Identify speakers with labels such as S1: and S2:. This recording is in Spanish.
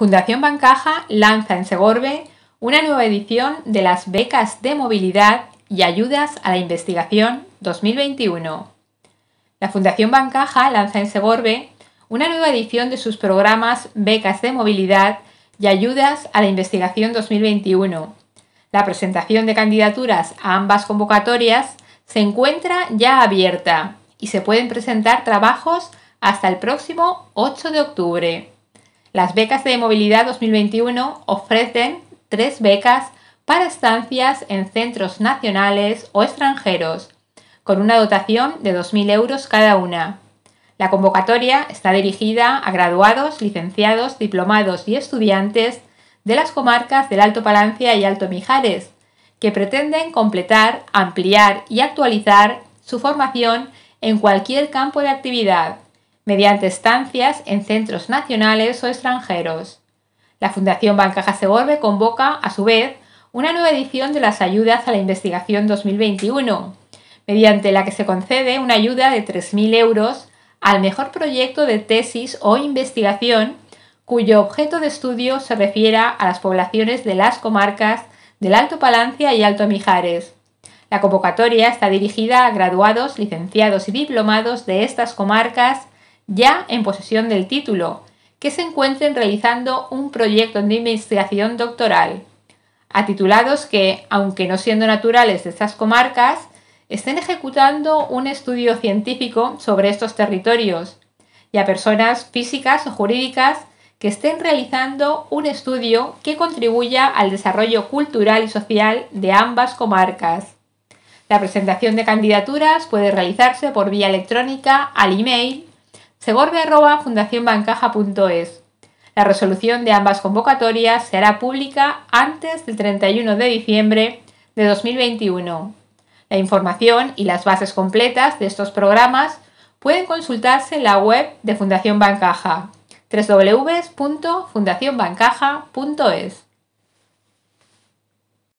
S1: Fundación Bancaja lanza en Segorbe una nueva edición de las becas de movilidad y ayudas a la investigación 2021. La Fundación Bancaja lanza en Segorbe una nueva edición de sus programas Becas de Movilidad y Ayudas a la Investigación 2021. La presentación de candidaturas a ambas convocatorias se encuentra ya abierta y se pueden presentar trabajos hasta el próximo 8 de octubre. Las becas de movilidad 2021 ofrecen tres becas para estancias en centros nacionales o extranjeros, con una dotación de 2.000 euros cada una. La convocatoria está dirigida a graduados, licenciados, diplomados y estudiantes de las comarcas del Alto Palancia y Alto Mijares, que pretenden completar, ampliar y actualizar su formación en cualquier campo de actividad, mediante estancias en centros nacionales o extranjeros. La Fundación Bancaja Segorbe convoca, a su vez, una nueva edición de las ayudas a la investigación 2021, mediante la que se concede una ayuda de 3.000 euros al mejor proyecto de tesis o investigación cuyo objeto de estudio se refiera a las poblaciones de las comarcas del Alto Palancia y Alto Mijares. La convocatoria está dirigida a graduados, licenciados y diplomados de estas comarcas ya en posesión del título, que se encuentren realizando un proyecto de investigación doctoral, a titulados que, aunque no siendo naturales de estas comarcas, estén ejecutando un estudio científico sobre estos territorios, y a personas físicas o jurídicas que estén realizando un estudio que contribuya al desarrollo cultural y social de ambas comarcas. La presentación de candidaturas puede realizarse por vía electrónica al email segorbe.fundacionbancaja.es. La resolución de ambas convocatorias se hará pública antes del 31 de diciembre de 2021. La información y las bases completas de estos programas pueden consultarse en la web de Fundación Bancaja, www.fundacionbancaja.es.